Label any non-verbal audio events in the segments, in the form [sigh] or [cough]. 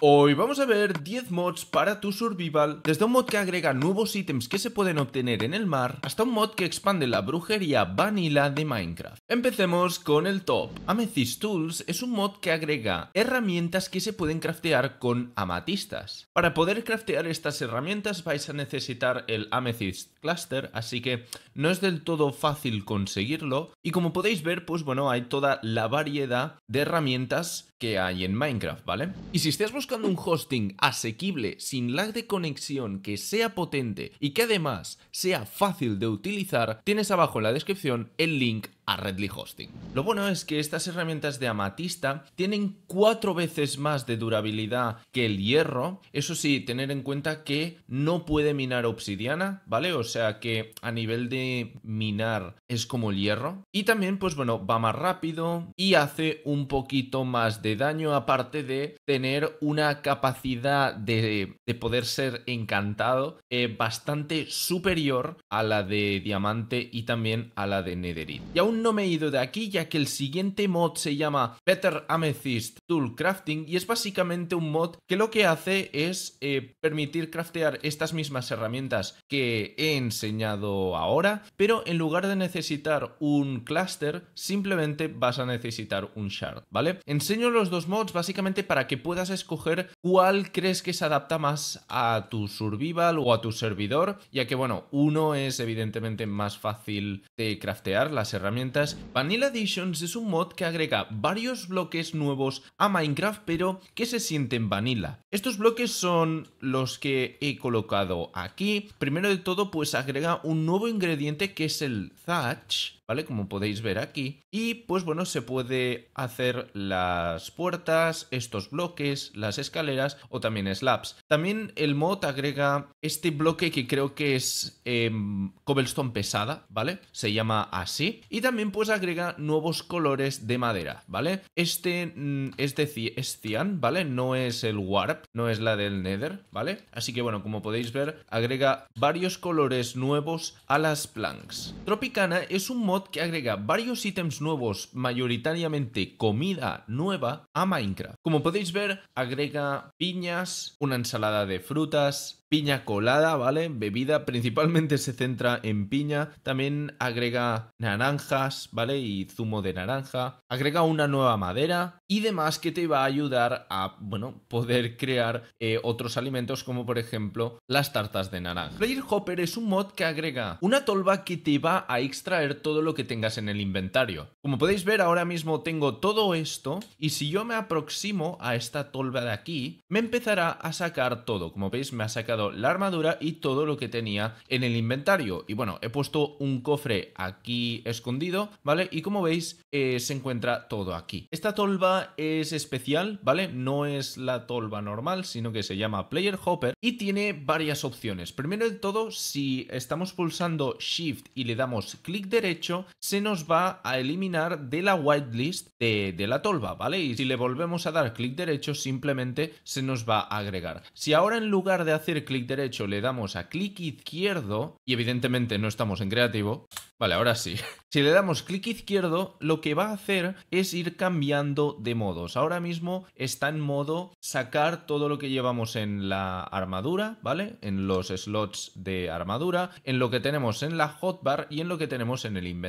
Hoy vamos a ver 10 mods para tu survival, desde un mod que agrega nuevos ítems que se pueden obtener en el mar, hasta un mod que expande la brujería vanilla de Minecraft. Empecemos con el top. Amethyst Tools es un mod que agrega herramientas que se pueden craftear con amatistas. Para poder craftear estas herramientas vais a necesitar el Amethyst Cluster, así que no es del todo fácil conseguirlo. Y como podéis ver, pues bueno, hay toda la variedad de herramientas que hay en Minecraft, ¿vale? Y si estás buscando un hosting asequible, sin lag de conexión, que sea potente y que además sea fácil de utilizar, tienes abajo en la descripción el link a Redly Hosting. Lo bueno es que estas herramientas de amatista tienen cuatro veces más de durabilidad que el hierro. Eso sí, tener en cuenta que no puede minar obsidiana, ¿vale? O sea que a nivel de minar es como el hierro. Y también, pues bueno, va más rápido y hace un poquito más de daño, aparte de tener una capacidad de, poder ser encantado eh, bastante superior a la de diamante y también a la de netherite. Y aún no me he ido de aquí ya que el siguiente mod se llama Better Amethyst Tool Crafting y es básicamente un mod que lo que hace es eh, permitir craftear estas mismas herramientas que he enseñado ahora, pero en lugar de necesitar un cluster, simplemente vas a necesitar un shard, ¿vale? Enseño los dos mods básicamente para que puedas escoger cuál crees que se adapta más a tu survival o a tu servidor, ya que bueno, uno es evidentemente más fácil de craftear las herramientas Vanilla Editions es un mod que agrega varios bloques nuevos a Minecraft, pero que se sienten vanilla. Estos bloques son los que he colocado aquí. Primero de todo, pues agrega un nuevo ingrediente que es el thatch ¿vale? Como podéis ver aquí. Y pues bueno, se puede hacer las puertas, estos bloques, las escaleras o también slabs. También el mod agrega este bloque que creo que es em, cobblestone pesada, ¿vale? Se llama así. Y también pues agrega nuevos colores de madera, ¿vale? Este mm, es de es cian, ¿vale? No es el warp, no es la del nether, ¿vale? Así que bueno, como podéis ver, agrega varios colores nuevos a las planks. Tropicana es un mod que agrega varios ítems nuevos, mayoritariamente comida nueva, a Minecraft. Como podéis ver, agrega piñas, una ensalada de frutas, piña colada, ¿vale? Bebida principalmente se centra en piña. También agrega naranjas, ¿vale? Y zumo de naranja. Agrega una nueva madera y demás que te va a ayudar a, bueno, poder crear eh, otros alimentos como por ejemplo las tartas de naranja. Player Hopper es un mod que agrega una tolva que te va a extraer todo lo lo que tengas en el inventario. Como podéis ver, ahora mismo tengo todo esto y si yo me aproximo a esta tolva de aquí, me empezará a sacar todo. Como veis, me ha sacado la armadura y todo lo que tenía en el inventario. Y bueno, he puesto un cofre aquí escondido, ¿vale? Y como veis, eh, se encuentra todo aquí. Esta tolva es especial, ¿vale? No es la tolva normal, sino que se llama Player Hopper y tiene varias opciones. Primero de todo, si estamos pulsando Shift y le damos clic derecho, se nos va a eliminar de la whitelist de, de la tolva, ¿vale? Y si le volvemos a dar clic derecho, simplemente se nos va a agregar. Si ahora en lugar de hacer clic derecho le damos a clic izquierdo, y evidentemente no estamos en creativo, Vale, ahora sí. [laughs] Si le damos clic izquierdo, lo que va a hacer es ir cambiando de modos. Ahora mismo está en modo sacar todo lo que llevamos en la armadura, ¿vale? En los slots de armadura, en lo que tenemos en la hotbar y en lo que tenemos en el inventario.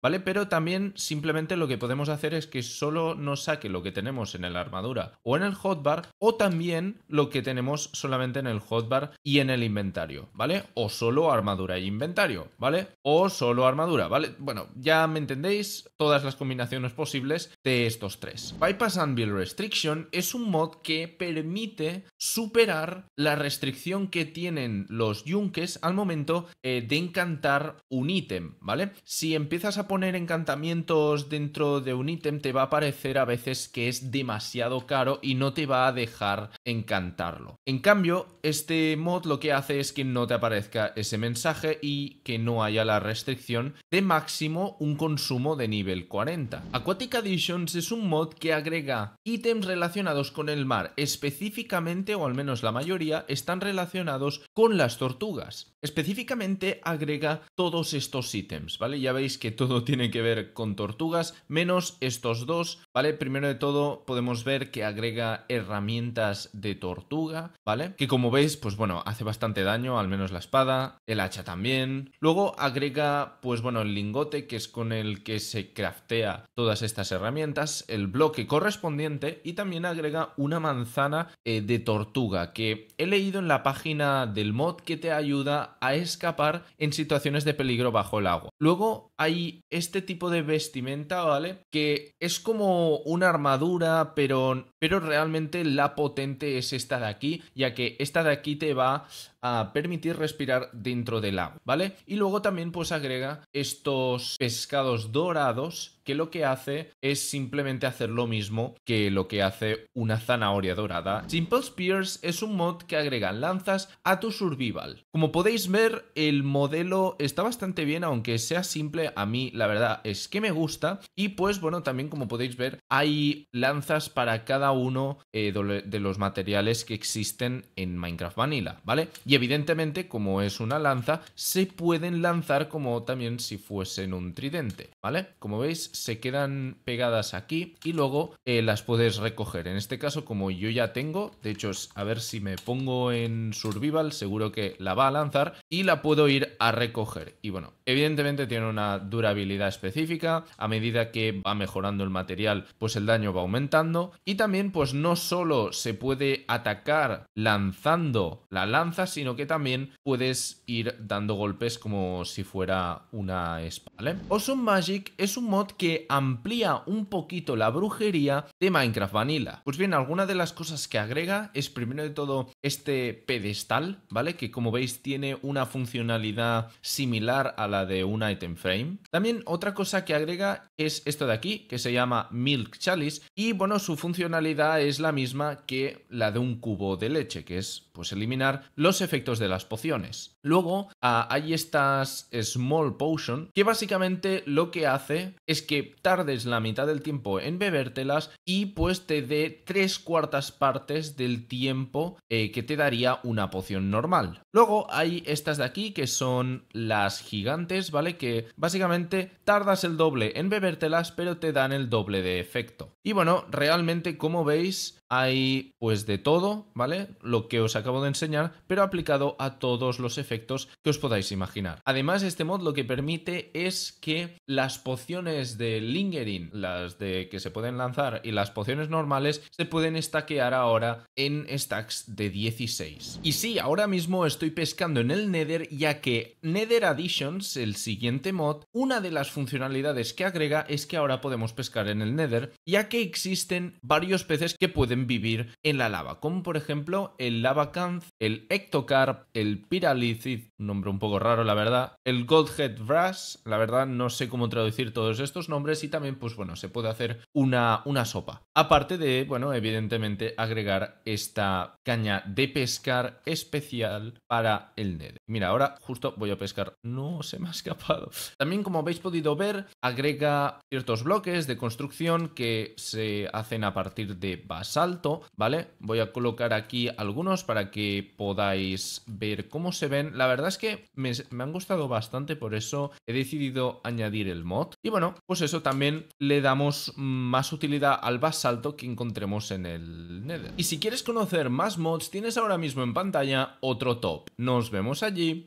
¿vale? Pero también simplemente lo que podemos hacer es que solo nos saque lo que tenemos en la armadura o en el hotbar o también lo que tenemos solamente en el hotbar y en el inventario, ¿vale? O solo armadura e inventario, ¿vale? O solo armadura, ¿vale? Bueno, ya me entendéis todas las combinaciones posibles de estos tres. Bypass Bill Restriction es un mod que permite superar la restricción que tienen los yunques al momento eh, de encantar un ítem, ¿vale? Si empiezas a poner encantamientos dentro de un ítem, te va a parecer a veces que es demasiado caro y no te va a dejar encantarlo. En cambio, este mod lo que hace es que no te aparezca ese mensaje y que no haya la restricción de máximo un consumo de nivel 40. Aquatic Additions es un mod que agrega ítems relacionados con el mar, específicamente, o al menos la mayoría, están relacionados con las tortugas. Específicamente agrega todos estos ítems, ¿vale? ya veis que todo [laughs] tiene que ver con tortugas, menos estos dos, ¿vale? Primero de todo podemos ver que agrega herramientas de tortuga, ¿vale? Que como veis, pues bueno, hace bastante daño, al menos la espada, el hacha también. Luego agrega, pues bueno, el lingote, que es con el que se craftea todas estas herramientas, el bloque correspondiente y también agrega una manzana eh, de tortuga, que he leído en la página del mod que te ayuda a escapar en situaciones de peligro bajo el agua. Luego hay este tipo de vestimenta, ¿vale? Que es como una armadura, pero, pero realmente la potente es esta de aquí, ya que esta de aquí te va a permitir respirar dentro del agua, ¿vale? Y luego también pues agrega estos pescados dorados que lo que hace es simplemente hacer lo mismo que lo que hace una zanahoria dorada. Simple Spears es un mod que agrega lanzas a tu survival. Como podéis ver, el modelo está bastante bien, aunque sea simple, a mí la verdad es que me gusta. Y pues bueno, también como podéis ver, hay lanzas para cada uno eh, de los materiales que existen en Minecraft Vanilla, ¿vale? Y evidentemente, como es una lanza, se pueden lanzar como también si fuesen un tridente, ¿vale? Como veis, se quedan pegadas aquí y luego eh, las puedes recoger. En este caso, como yo ya tengo, de hecho, a ver si me pongo en survival, seguro que la va a lanzar y la puedo ir a recoger. Y bueno, evidentemente tiene una durabilidad específica, a medida que va mejorando el material, pues el daño va aumentando. Y también, pues no solo se puede atacar lanzando la lanza, sino sino que también puedes ir dando golpes como si fuera una espada. Awesome Magic es un mod que amplía un poquito la brujería de Minecraft Vanilla. Pues bien, alguna de las cosas que agrega es primero de todo este pedestal, ¿vale? Que como veis tiene una funcionalidad similar a la de un item frame. También otra cosa que agrega es esto de aquí, que se llama Milk Chalice, y bueno, su funcionalidad es la misma que la de un cubo de leche, que es pues eliminar los efectos de las pociones. Luego ah, hay estas Small Potion que básicamente lo que hace es que tardes la mitad del tiempo en bebértelas y pues te dé tres cuartas partes del tiempo eh, que te daría una poción normal. Luego hay estas de aquí que son las gigantes, ¿vale? Que básicamente tardas el doble en bebértelas pero te dan el doble de efecto. Y bueno, realmente como veis hay pues de todo, ¿vale? Lo que os acabo de enseñar pero aplicado a todos los efectos que os podáis imaginar. Además, este mod lo que permite es que las pociones de Lingering, las de que se pueden lanzar y las pociones normales, se pueden stackear ahora en stacks de 16. Y sí, ahora mismo estoy pescando en el Nether ya que Nether Additions, el siguiente mod, una de las funcionalidades que agrega es que ahora podemos pescar en el Nether, ya que existen varios peces que pueden vivir en la lava, como por ejemplo el Lavacanth el Ectocarp, el Pyralith, un nombre un poco raro, la verdad. El Goldhead Brass, la verdad no sé cómo traducir todos estos nombres y también, pues bueno, se puede hacer una, una sopa. Aparte de, bueno, evidentemente agregar esta caña de pescar especial para el ned Mira, ahora justo voy a pescar. No, se me ha escapado. También, como habéis podido ver, agrega ciertos bloques de construcción que se hacen a partir de basalto, ¿vale? Voy a colocar aquí algunos para que podáis ver cómo se ven la verdad es que me, han gustado bastante, por eso he decidido añadir el mod. Y bueno, pues eso también le damos más utilidad al basalto que encontremos en el Nether. Y si quieres conocer más mods, tienes ahora mismo en pantalla otro top. Nos vemos allí.